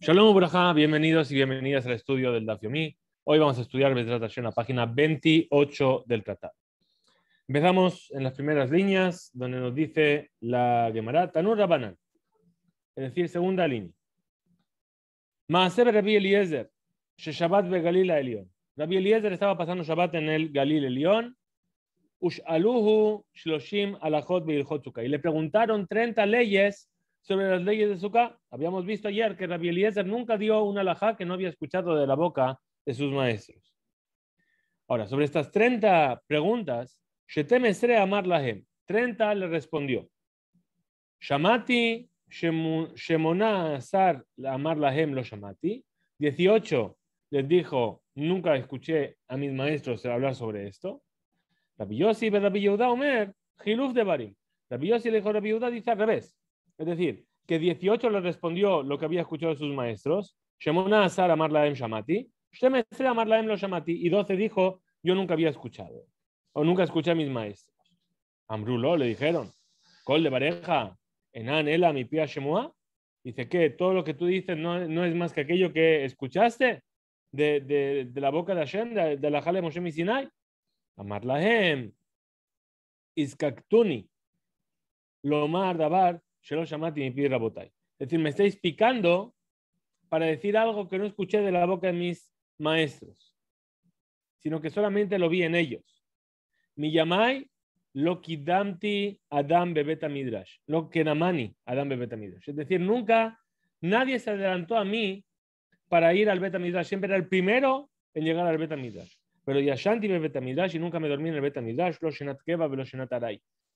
Shalom Uraja, bienvenidos y bienvenidas al estudio del Dafyomi. Hoy vamos a estudiar en la página 28 del tratado. Empezamos en las primeras líneas, donde nos dice la Gemara Tanur Rabanan, es decir, segunda línea. Maaser Rabbi Eliezer, Shabbat ve Galil Rabbi Eliezer estaba pasando Shabbat en el Galil Elión. aluhu Shloshim Alajot Y le preguntaron 30 leyes sobre las leyes de Sukkah. Habíamos visto ayer que Rabbi Eliezer nunca dio una alajá que no había escuchado de la boca de sus maestros. Ahora, sobre estas 30 preguntas, Shetem Esre Amar Lahem, 30 le respondió. Shamati Shemona Azar Amar Lahem lo Shamati. 18 les dijo, nunca escuché a mis maestros hablar sobre esto. Rabbi Yossi Rabbi Yehuda Omer, Hiluf de Barim. Rabbi Yossi le dijo Rabbi Yehuda, dice al revés. Es decir, que 18 le respondió lo que había escuchado de sus maestros. Shemona Azar Shamati. Shemestre Amarlaem lo Y 12 dijo, yo nunca había escuchado. O nunca escuché a mis maestros. Amrulo le dijeron, Col de pareja, Enan Ela mi pia shemua. Dice que todo lo que tú dices no, es más que aquello que escuchaste de, la boca de Hashem, de, la Jale Moshe Misinai. Amarlahem. Iskaktuni. Lomar Dabar Shalom Shamati Es decir, me estáis picando para decir algo que no escuché de la boca de mis maestros, sino que solamente lo vi en ellos. Mi llamai lo kidamti Adam Bebeta Midrash, lo Adam Bebeta Midrash. Es decir, nunca nadie se adelantó a mí para ir al Beta Midrash. Siempre era el primero en llegar al Beta Midrash. Pero Yashanti Bebeta Midrash y nunca me dormí en el Beta Midrash, lo lo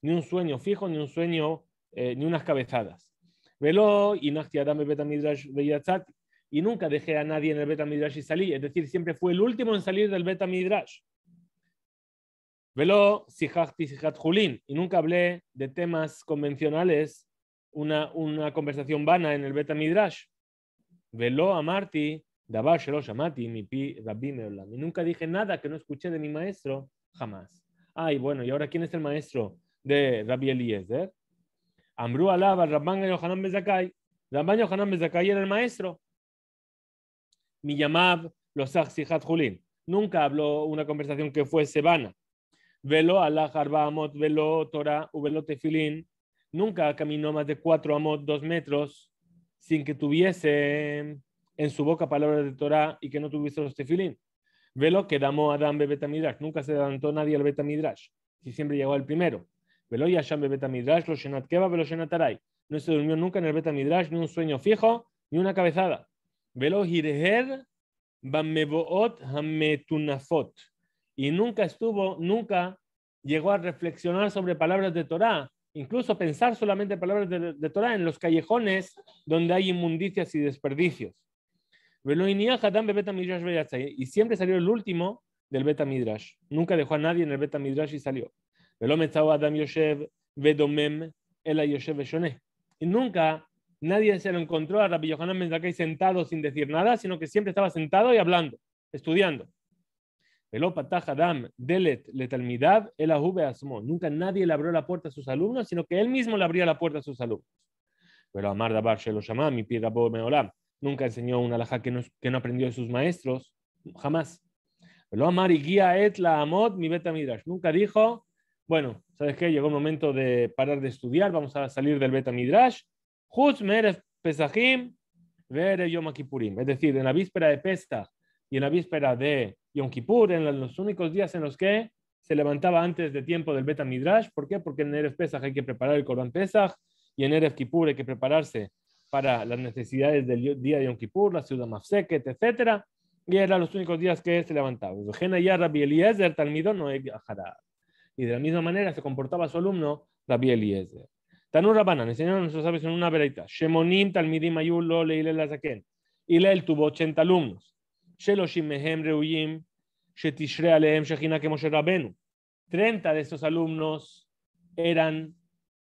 Ni un sueño fijo, ni un sueño eh, ni unas cabezadas. Veló y y nunca dejé a nadie en el beta midrash y salí, es decir, siempre fue el último en salir del midrash. Veló Sihachti y nunca hablé de temas convencionales, una, conversación vana en el beta midrash. Veló Amarti davash mi pi Rabbi y nunca dije nada que no escuché de mi maestro jamás. Ay, bueno, ¿y ahora quién es el maestro de Rabbi Eliezer? Amru alaba Rabban Yohanan Bezakai. Rabban Yohanan Bezakai era el maestro. Miyamab los Sijat Julin. Nunca habló una conversación que fuese vana. Velo Allah Amot, velo Torah, velo Tefilin. Nunca caminó más de cuatro Amot, dos metros, sin que tuviese en su boca palabras de Torah y que no tuviese los Tefilin. Velo que damó Adán Bebetamidrash. Nunca se adelantó nadie al Betamidrash. Si siempre llegó el primero. Velo Yasham lo Shenat Velo No se durmió nunca en el Betamidrash, ni un sueño fijo, ni una cabezada. Velo Hirher Bameboot Hametunafot. Y nunca estuvo, nunca llegó a reflexionar sobre palabras de Torah, incluso pensar solamente palabras de, torá Torah en los callejones donde hay inmundicias y desperdicios. Y siempre salió el último del Beta Midrash. Nunca dejó a nadie en el Beta Midrash y salió. Y nunca nadie se lo encontró a Rabbi Yohanan Ben sentado sin decir nada, sino que siempre estaba sentado y hablando, estudiando. Nunca nadie le abrió la puerta a sus alumnos, sino que él mismo le abría la puerta a sus alumnos. Pero Amar lo mi piedra Nunca enseñó un alajá que no, que no aprendió de sus maestros, jamás. Amar y et la mi beta Nunca dijo, bueno, ¿sabes qué? Llegó el momento de parar de estudiar, vamos a salir del Beta Midrash. Es decir, en la víspera de Pesach y en la víspera de Yom Kippur, en los únicos días en los que se levantaba antes de tiempo del Beta Midrash. ¿Por qué? Porque en Erev Pesach hay que preparar el Corán Pesach y en Erev Kippur hay que prepararse para las necesidades del día de Yom Kippur, la ciudad Mafseket, etc. Y eran los únicos días que se levantaba. no levantaban. Y de la misma manera se comportaba su alumno, Rabbi Eliezer. Tanur Rabanan, enseñaron a nuestros sabios en una veredita. Shemonim Talmidim Ayulo Leile y Ilel tuvo 80 alumnos. Sheloshim Mehem Reuyim Shetishre Alehem Shechina Moshe Rabenu. 30 de estos alumnos eran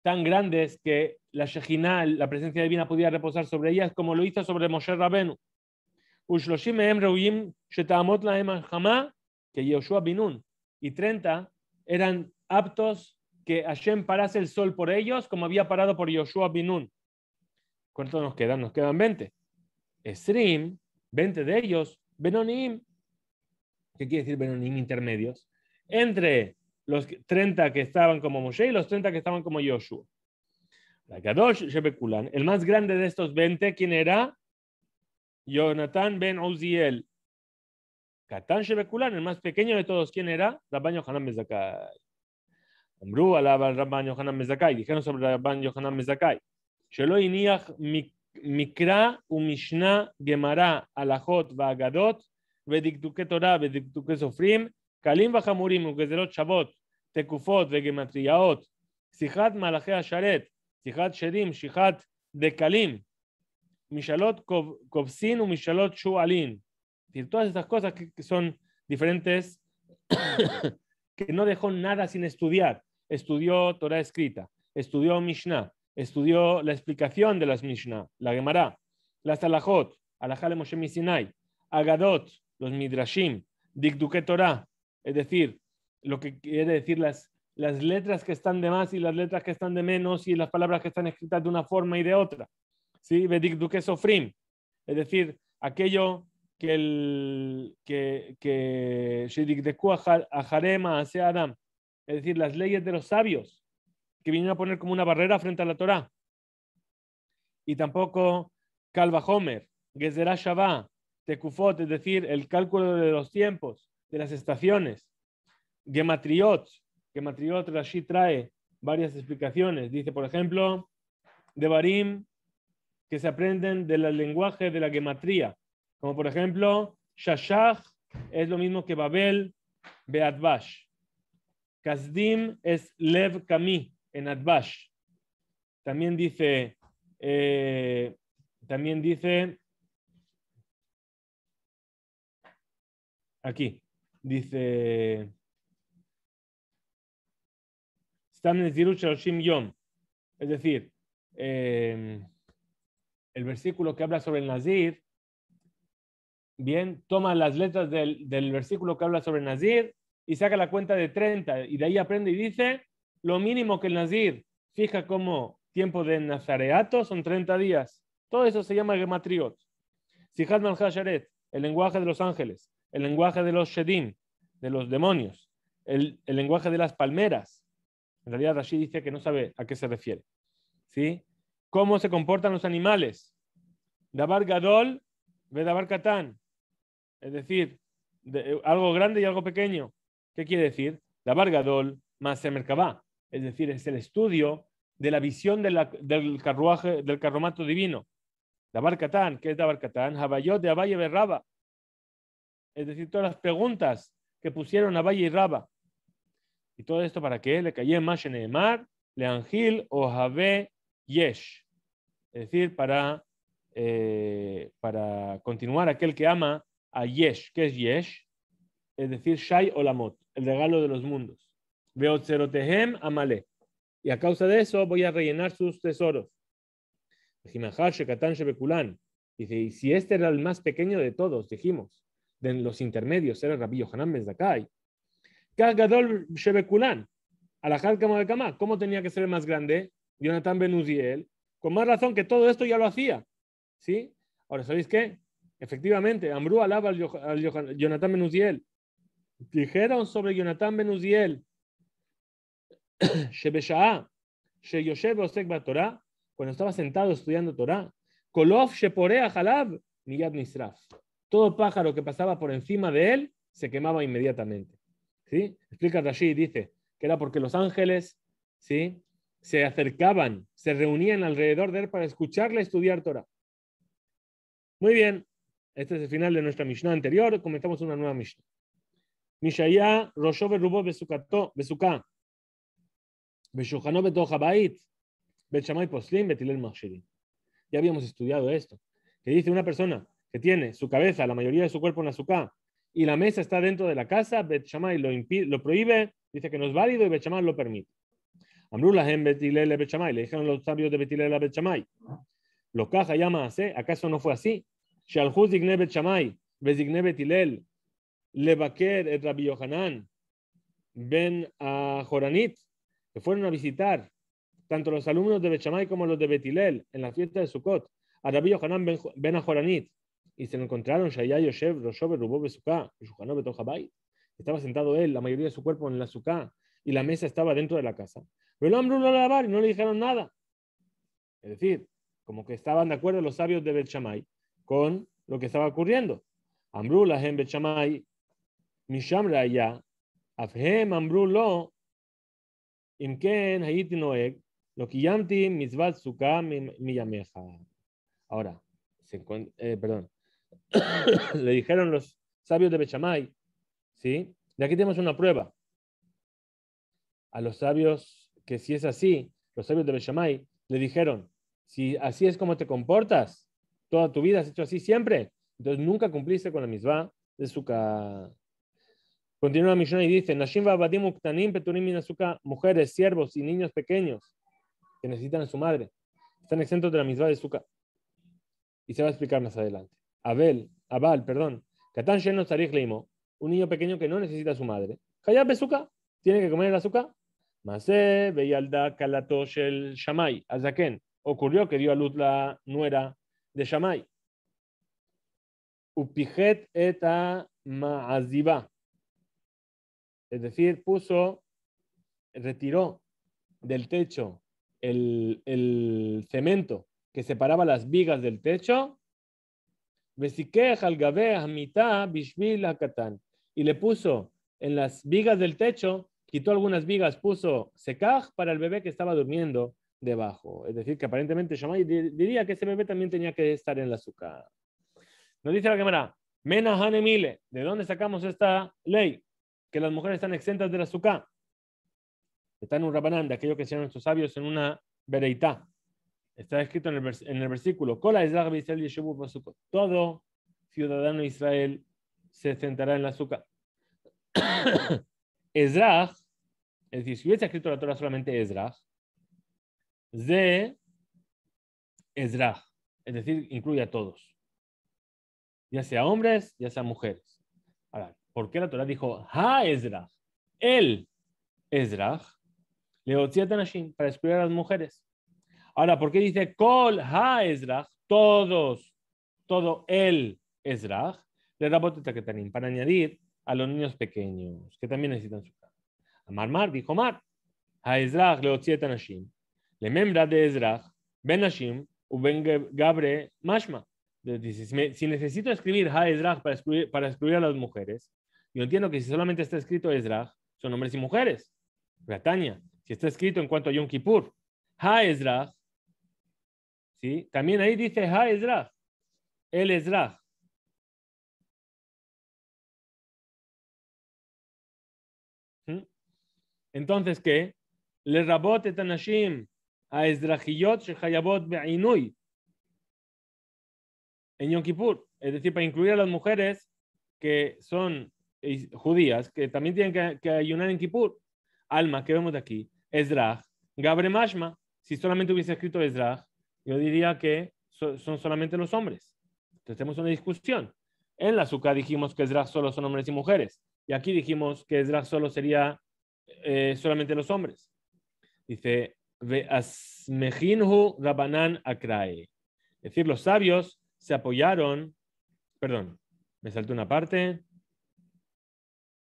tan grandes que la Shejina, la presencia divina, podía reposar sobre ellas, como lo hizo sobre Moshe Rabenu. Ushloshim Mehem Reuyim Shetamot Lahem Hamá, que Yoshua Binun. Y 30 eran aptos que Hashem parase el sol por ellos, como había parado por Yoshua Binun. ¿Cuántos nos quedan? Nos quedan 20. Esrim, 20 de ellos, Benonim. ¿Qué quiere decir Benonim intermedios? Entre los 30 que estaban como Moshe y los 30 que estaban como Yoshua. La el más grande de estos 20, ¿quién era? Jonathan ben Uziel, Catán Shebekulan, el más pequeño de todos, ¿quién era? Rabban Yohanan Mezakai. Ambrú alaba al Rabban Yohanan Mezakai, dijeron sobre Rabban Yohanan Mezakai. Shelo iniach mikra umishna gemara alachot va'agadot ודקדוקי תורה ודקדוקי סופרים, קלים וחמורים וגזרות שוות, תקופות וגמטריאות, שיחת מהלכי השרת, שיחת שרים, שיחת דקלים, משאלות כובסין ומשאלות שועלין, Es decir, todas estas cosas que, son diferentes, que no dejó nada sin estudiar. Estudió Torah escrita, estudió Mishnah, estudió la explicación de las Mishnah, la Gemara, las Alajot, Alajale Moshe Misinai, Agadot, los Midrashim, Dikduke Torah, es decir, lo que quiere decir las, las letras que están de más y las letras que están de menos y las palabras que están escritas de una forma y de otra. ¿Sí? Sofrim, es decir, aquello que, el, que, que jarema hace Adam, es decir, las leyes de los sabios, que vinieron a poner como una barrera frente a la Torá Y tampoco Calva Homer, Tekufot, es decir, el cálculo de los tiempos, de las estaciones. Gematriot, Gematriot Rashi trae varias explicaciones. Dice, por ejemplo, de Barim, que se aprenden del lenguaje de la gematría. Como por ejemplo, Shashach es lo mismo que Babel, Beatbash. Kasdim es Lev Kami en Adbash. También dice, eh, también dice, aquí, dice, Yom. Es decir, eh, el versículo que habla sobre el Nazir bien, toma las letras del, versículo que habla sobre Nazir y saca la cuenta de 30 y de ahí aprende y dice, lo mínimo que el Nazir fija como tiempo de Nazareato son 30 días. Todo eso se llama Gematriot. mal Malhasharet, el lenguaje de los ángeles, el lenguaje de los Shedin, de los demonios, el, lenguaje de las palmeras. En realidad allí dice que no sabe a qué se refiere. ¿Sí? ¿Cómo se comportan los animales? Dabar Gadol, Vedabar Katán es decir, de, eh, algo grande y algo pequeño. ¿Qué quiere decir? La vargadol más Merkabá, es decir, es el estudio de la visión del carruaje, del carromato divino. La Barcatán, ¿qué es la Barcatán? Habayot de Abaye Berraba. Es decir, todas las preguntas que pusieron Abaye y Raba. ¿Y todo esto para qué? Le cayé mar, Le Angil o javé Yesh. Es decir, para, eh, para continuar aquel que ama a Yesh. ¿Qué es Yesh? Es decir, Shai Olamot, el regalo de los mundos. Veotzerotehem Amale. Y a causa de eso voy a rellenar sus tesoros. Dice, y si este era el más pequeño de todos, dijimos, de los intermedios, era Rabbi Yohanan Mezdakai. ¿cómo tenía que ser el más grande? Jonathan Ben con más razón que todo esto ya lo hacía. ¿Sí? Ahora, ¿sabéis qué? Efectivamente, Amru alaba al Jonathan Benuziel. Dijeron sobre Jonathan Benuziel, Shebesha'a, Yosef Osek Torah, cuando estaba sentado estudiando Torah, Kolof Sheporea Halab, Miyad Nisraf. Todo pájaro que pasaba por encima de él se quemaba inmediatamente. ¿Sí? Explica Rashi, dice que era porque los ángeles ¿sí? se acercaban, se reunían alrededor de él para escucharle estudiar Torah. Muy bien, este es el final de nuestra Mishnah anterior. Comenzamos una nueva Mishnah. Mishaya Besukato Besuká Poslim Betilel Ya habíamos estudiado esto. Que dice una persona que tiene su cabeza, la mayoría de su cuerpo en la suká, y la mesa está dentro de la casa, Bechamay lo, lo prohíbe, dice que no es válido y Bechamay lo permite. Amrulahem Betilel Bechamay, le dijeron los sabios de Betilel a Bechamay. caja llama a ¿acaso no fue así? Shalhu Zignebet Bet Shamay, Bezigne Bet Hilel, Lebaker et Rabbi Yohanan, Ben a Joranit, que fueron a visitar tanto los alumnos de Bet como los de Betilel en la fiesta de Sukkot, a Rabbi Yohanan ben, Ahoranit a Joranit, y se lo encontraron Shaya Yosef, Roshover, Rubov Besuká, Yuhanov Betohabay. Estaba sentado él, la mayoría de su cuerpo en la Suká, y la mesa estaba dentro de la casa. Pero el no lavar y no le dijeron nada. Es decir, como que estaban de acuerdo los sabios de Bet con lo que estaba ocurriendo. la lo, Ahora, eh, perdón, le dijeron los sabios de Bechamay, ¿sí? De aquí tenemos una prueba. A los sabios, que si es así, los sabios de Bechamay, le dijeron, si así es como te comportas, toda tu vida has hecho así siempre. Entonces nunca cumpliste con la misma de suka. Continúa la misión y dice, mujeres, siervos y niños pequeños que necesitan a su madre, están exentos de la misma de suka. Y se va a explicar más adelante. Abel, Abal, perdón, Katan Sheno Sarich un niño pequeño que no necesita a su madre, Hayab tiene que comer el azúcar. Masé, Beyalda, kalato shamai Azaken. Ocurrió que dio a luz la nuera de Shamay. Upijet eta ma'aziba. Es decir, puso, retiró del techo el, el cemento que separaba las vigas del techo. Y le puso en las vigas del techo, quitó algunas vigas, puso secaj para el bebé que estaba durmiendo debajo. Es decir, que aparentemente Shammai diría que ese bebé también tenía que estar en la azúcar. Nos dice la cámara, Mena Hanemile, ¿de dónde sacamos esta ley? Que las mujeres están exentas de la azúcar. Están en un rabanán, de aquello que hicieron nuestros sabios en una vereita Está escrito en el, en el versículo, todo ciudadano de Israel se sentará en la azúcar. Ezra, es decir, si hubiese escrito la Torah solamente Ezra, de Ezra, es decir, incluye a todos, ya sea hombres, ya sea mujeres. Ahora, ¿por qué la Torah dijo Ha Ezraj? El le para excluir a las mujeres. Ahora, ¿por qué dice Kol Ha Ezra? Todos, todo el Ezra le da para añadir a los niños pequeños, que también necesitan su Amar Mar dijo Mar, Ha le le membra de Ezrach, Ben Hashim, Uben Gabre, Mashma. si necesito escribir Ha Ezrach para excluir, a las mujeres, yo entiendo que si solamente está escrito Ezra, son hombres y mujeres. Gataña, si está escrito en cuanto a Yom Kippur, Ha Ezrach, ¿sí? también ahí dice Ha Ezrach, el Ezrach. ¿Mm? Entonces, ¿qué? Le rabot Tanashim a en Yom Kippur, es decir, para incluir a las mujeres que son judías, que también tienen que, ayunar en Kippur. Alma, que vemos de aquí, Esdraj, Gabre Mashma, si solamente hubiese escrito Esdraj yo diría que son solamente los hombres. Entonces tenemos una discusión. En la Azúcar dijimos que Esdraj solo son hombres y mujeres, y aquí dijimos que Esdraj solo sería eh, solamente los hombres. Dice, Rabanan Akrae. Es decir, los sabios se apoyaron, perdón, me saltó una parte.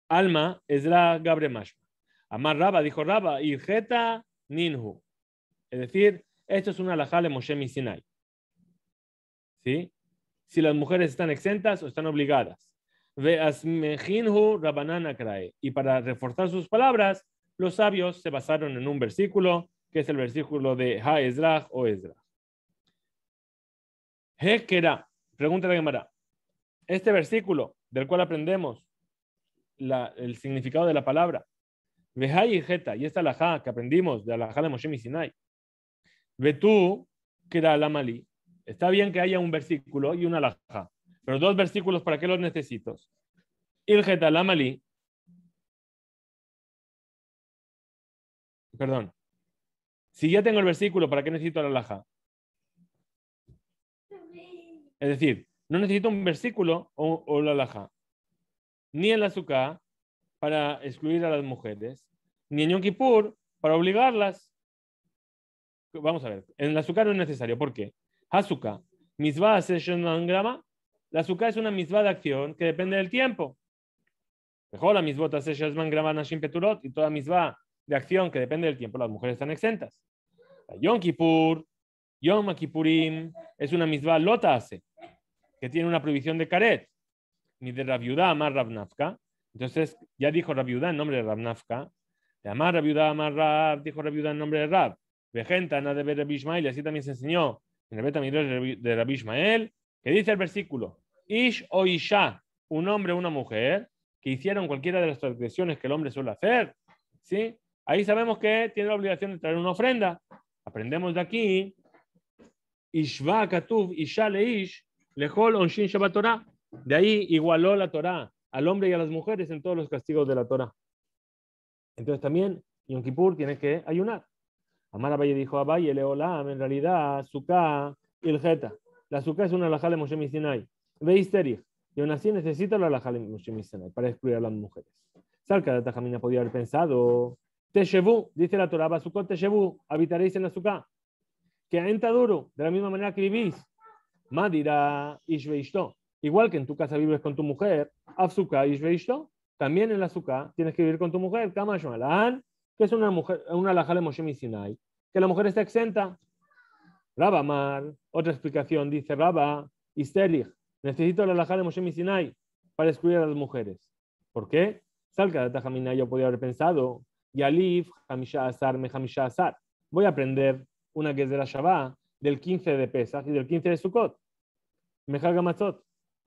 Alma es la Gabre Mashma. Amar Rabba dijo Rabba, Irjeta Ninhu. Es decir, esto es una lajale de Moshe ¿Sí? Si las mujeres están exentas o están obligadas. rabanan Y para reforzar sus palabras, los sabios se basaron en un versículo que es el versículo de Ha ezra o Ezra. Hekera, pregunta la Gemara. Este versículo del cual aprendemos el significado de la palabra, Vejai y Jeta, y esta laja que aprendimos de laja de Moshe ve tú que da Malí. está bien que haya un versículo y una laja. pero dos versículos, ¿para qué los necesito? Alamali, perdón, si ya tengo el versículo, ¿para qué necesito la alhaja? Es decir, no necesito un versículo o, la alhaja. Ni el azúcar para excluir a las mujeres, ni en Yom Kippur para obligarlas. Vamos a ver, en el azúcar no es necesario. ¿Por qué? Azúcar. Misbah grama. La azúcar es una misbah de acción que depende del tiempo. Mejor la grama nashim peturot y toda misbah de acción que depende del tiempo, las mujeres están exentas. Yom Kippur, Yom Kippurim, es una misma lota hace, que tiene una prohibición de caret, ni de Rabiudá amar Rabnafka. Entonces, ya dijo Rabiudá en nombre de Rabnafka, de amar Rabiudá amar Rab, dijo Rabiudá en nombre de Rab. Vejenta, nada de Ismael, y así también se enseñó en el Betamidor de Rabi Ismael, que dice el versículo, Ish o Isha, un hombre o una mujer, que hicieron cualquiera de las transgresiones que el hombre suele hacer, ¿sí? Ahí sabemos que tiene la obligación de traer una ofrenda. Aprendemos de aquí. Ishva Katuv Isha Leish Lehol Onshin Torah. De ahí igualó la Torah al hombre y a las mujeres en todos los castigos de la Torah. Entonces también Yom Kippur tiene que ayunar. Amar Abaye dijo a Abaye, Leolam, en realidad, Suká y La Suká es una alajá de Moshe Misinai. Ve histeria. Y aún así necesita la alajá de Moshe para excluir a las mujeres. Salka de Tajamina podía haber pensado Teshevu, dice la Torah, Basukot shevu, habitaréis en la Sukkah. Que duro, de la misma manera que vivís. Madira Ishveishto. Igual que en tu casa vives con tu mujer, Afsuka Ishveishto. También en la Sukkah tienes que vivir con tu mujer, Kama que es una mujer, una laja de Sinai, que la mujer está exenta. Mar, otra explicación, dice Rabba, isterig, necesito la laja de Moshe Sinai para excluir a las mujeres. ¿Por qué? Salga de Tajamina, yo podría haber pensado Yalif, Hamisha Azar, Mehamisha Azar. Voy a aprender una que es de la Shabbat, del 15 de Pesach y del 15 de Sukkot. Mehaga Matzot.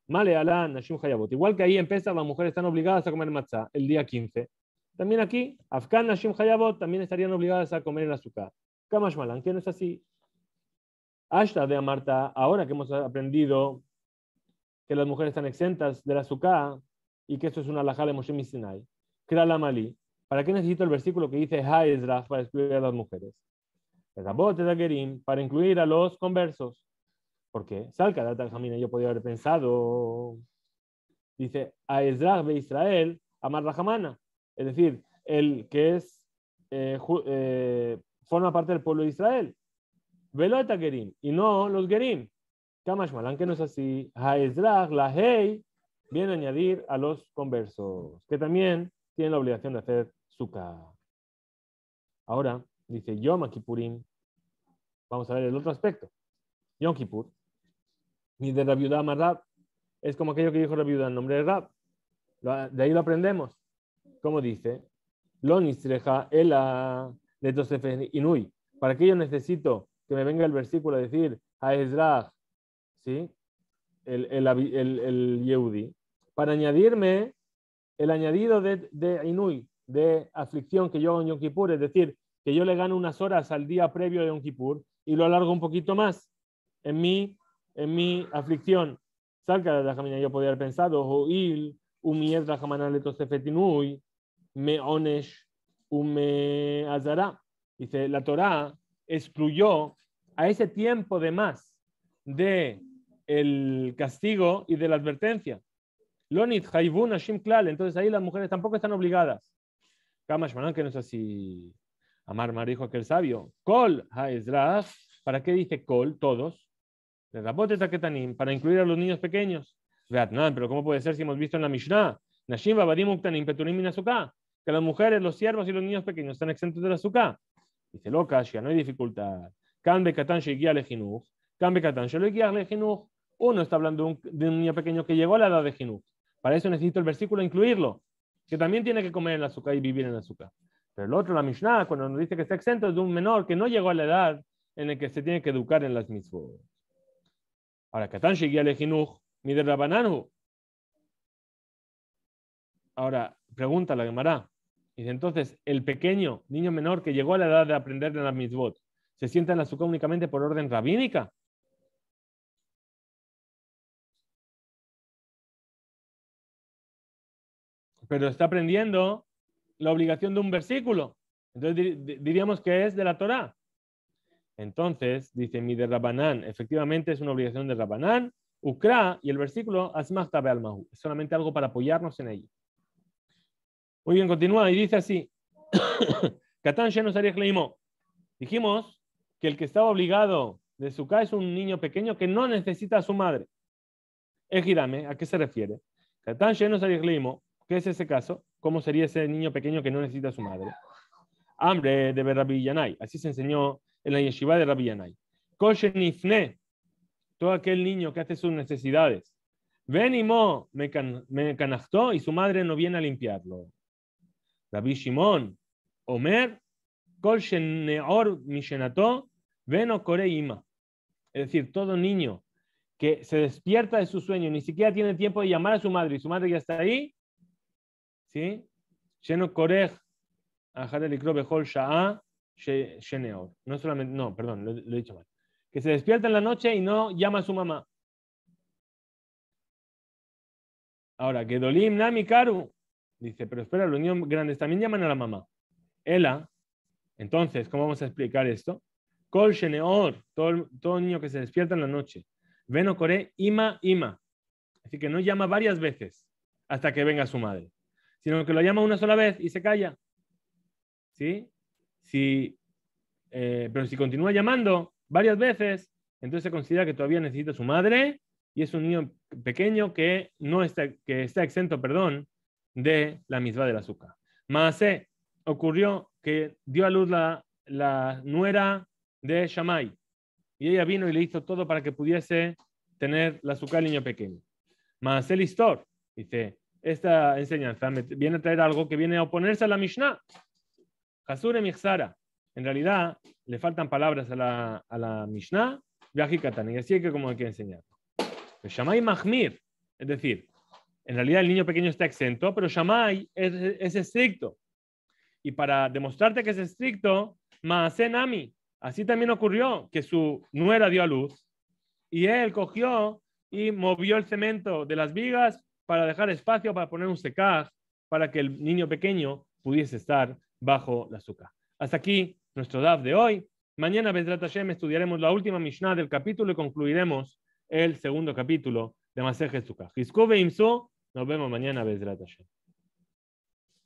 Male Alan, Nashim Hayabot. Igual que ahí en Pesach las mujeres están obligadas a comer matzah el día 15. También aquí, Afkan, Nashim Hayabot también estarían obligadas a comer el azúcar. Kamash Malan, ¿Quién es así. Hasta de Amarta, ahora que hemos aprendido que las mujeres están exentas del azúcar y que esto es una alajá de Moshe Misinai. Krala malí ¿Para qué necesito el versículo que dice Haizras para excluir a las mujeres? Para incluir a los conversos. Porque... qué? Salca de Jamina, yo podría haber pensado. Dice, a de Israel, Amar Rahamana. Es decir, el que es, eh, eh, forma parte del pueblo de Israel. Velota Gerim, y no los Gerim. Kamashmalan, que no es así. la Hei, viene a añadir a los conversos, que también tiene la obligación de hacer suka. Ahora, dice Yom Kippurim. Vamos a ver el otro aspecto. Yom Kippur. Ni de viuda Marab. Es como aquello que dijo la viuda en nombre de Rab. De ahí lo aprendemos. Como dice, Lonistreja ela de inui. ¿Para que yo necesito que me venga el versículo a decir a Ezra, ¿sí? el, el Yehudi? Para añadirme el añadido de, de Inui, de aflicción que yo hago en Yom Kippur, es decir, que yo le gano unas horas al día previo de Yom Kippur y lo alargo un poquito más en mi, en mi aflicción. Salca de la jamina, yo podría haber pensado, la jamana me onesh, azara. Dice, la Torá excluyó a ese tiempo de más de el castigo y de la advertencia. Klal. Entonces ahí las mujeres tampoco están obligadas. Kamashmanan, que no es así. Amar Mar dijo aquel sabio. Kol ¿Para qué dice Kol? Todos. Para incluir a los niños pequeños. pero ¿cómo puede ser si hemos visto en la Mishnah? Que las mujeres, los siervos y los niños pequeños están exentos de la azúcar. Dice loca, ya no hay dificultad. Katan Katan Uno está hablando de un, niño pequeño que llegó a la edad de Jinuj para eso necesito el versículo incluirlo, que también tiene que comer el azúcar y vivir en el azúcar. Pero el otro, la Mishnah, cuando nos dice que está exento es de un menor que no llegó a la edad en la que se tiene que educar en las mitzvot. Ahora, Katan llegué Ahora, pregunta la Gemara. Dice entonces, el pequeño, niño menor que llegó a la edad de aprender en las mitzvot, ¿se sienta en la azúcar únicamente por orden rabínica? pero está aprendiendo la obligación de un versículo. Entonces diríamos que es de la Torá. Entonces, dice mi de Rabanán, efectivamente es una obligación de Rabanán, Ukra y el versículo Asmachta Almahu. Es solamente algo para apoyarnos en ello. Muy bien, continúa y dice así: Katán nos Leimo. Dijimos que el que estaba obligado de su casa es un niño pequeño que no necesita a su madre. Ejidame, ¿a qué se refiere? Katán nos Leimo ¿Qué es ese caso? ¿Cómo sería ese niño pequeño que no necesita a su madre? Hambre de Rabbi Yanai. Así se enseñó en la yeshiva de Rabbi Yanai. Koshenifne. Todo aquel niño que hace sus necesidades. Venimo me canastó y su madre no viene a limpiarlo. Rabbi Shimon. Omer. Kosheneor mishenato. Veno ima. Es decir, todo niño que se despierta de su sueño, ni siquiera tiene tiempo de llamar a su madre y su madre ya está ahí, ¿sí? Lleno sheneor. no solamente, no, perdón, lo, he dicho mal. Que se despierta en la noche y no llama a su mamá. Ahora, que Dolim Karu, dice, pero espera, los niños grandes también llaman a la mamá. Ella, entonces, ¿cómo vamos a explicar esto? Kol Sheneor, todo, niño que se despierta en la noche. Veno Kore, Ima, Ima. Así que no llama varias veces hasta que venga su madre sino que lo llama una sola vez y se calla. ¿Sí? Eh, pero si continúa llamando varias veces, entonces se considera que todavía necesita su madre y es un niño pequeño que, no está, que está exento, perdón, de la misma del azúcar. Maase eh, ocurrió que dio a luz la, la nuera de Shamay y ella vino y le hizo todo para que pudiese tener la azúcar al niño pequeño. Maase Listor, dice, esta enseñanza. Viene a traer algo que viene a oponerse a la Mishnah. Hasure em Mixara. En realidad, le faltan palabras a la, a la Mishnah, Viajikatani. y así es que como hay que enseñar. Shamay Mahmir, es decir, en realidad el niño pequeño está exento, pero Shamay es, es estricto. Y para demostrarte que es estricto, Maasenami, así también ocurrió que su nuera dio a luz y él cogió y movió el cemento de las vigas para dejar espacio para poner un secaj, para que el niño pequeño pudiese estar bajo la azúcar. Hasta aquí nuestro DAF de hoy. Mañana, Bedrat Hashem, estudiaremos la última Mishnah del capítulo y concluiremos el segundo capítulo de Maseje Sukkah. Nos vemos mañana, Bedrat Hashem.